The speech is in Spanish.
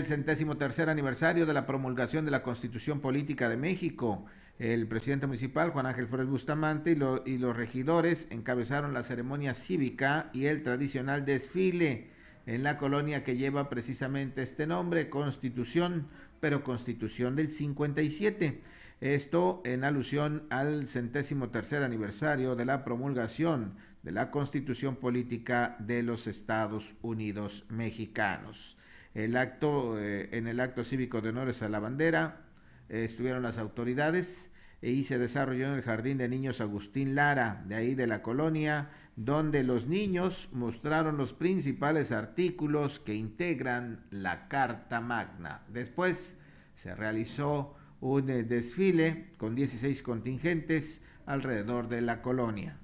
el centésimo tercer aniversario de la promulgación de la Constitución Política de México. El presidente municipal, Juan Ángel Flores Bustamante, y, y los regidores encabezaron la ceremonia cívica y el tradicional desfile en la colonia que lleva precisamente este nombre, Constitución, pero Constitución del 57. Esto en alusión al centésimo tercer aniversario de la promulgación de la Constitución Política de los Estados Unidos Mexicanos. El acto, eh, en el acto cívico de honores a la bandera eh, estuvieron las autoridades e, y se desarrolló en el Jardín de Niños Agustín Lara, de ahí de la colonia, donde los niños mostraron los principales artículos que integran la Carta Magna. Después se realizó un eh, desfile con 16 contingentes alrededor de la colonia.